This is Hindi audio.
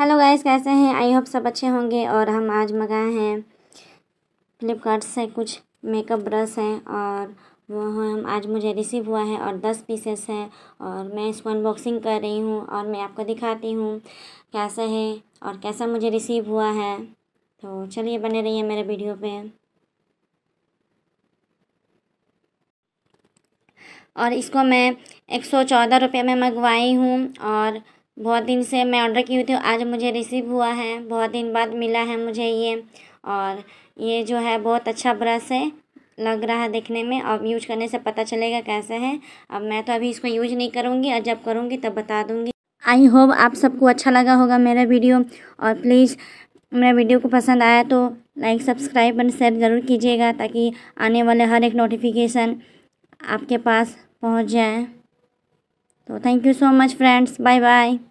हेलो गाइस कैसे हैं आई होप सब अच्छे होंगे और हम आज मंगाए हैं फ्लिपकार्ट से कुछ मेकअप ब्रश हैं और वो हम आज मुझे रिसीव हुआ है और दस पीसेस हैं और मैं इसको अनबॉक्सिंग कर रही हूँ और मैं आपको दिखाती हूँ कैसा है और कैसा मुझे रिसीव हुआ है तो चलिए बने रहिए मेरे वीडियो पे और इसको मैं एक सौ चौदह रुपये में मंगवाई हूँ और बहुत दिन से मैं ऑर्डर की हुई थी आज मुझे रिसीव हुआ है बहुत दिन बाद मिला है मुझे ये और ये जो है बहुत अच्छा ब्रश है लग रहा है देखने में अब यूज करने से पता चलेगा कैसा है अब मैं तो अभी इसको यूज नहीं करूँगी और जब करूँगी तब बता दूँगी आई होप आप सबको अच्छा लगा होगा मेरा वीडियो और प्लीज़ मेरा वीडियो को पसंद आया तो लाइक सब्सक्राइब एंड शेयर ज़रूर कीजिएगा ताकि आने वाले हर एक नोटिफिकेशन आपके पास पहुँच जाए तो thank you so much friends bye bye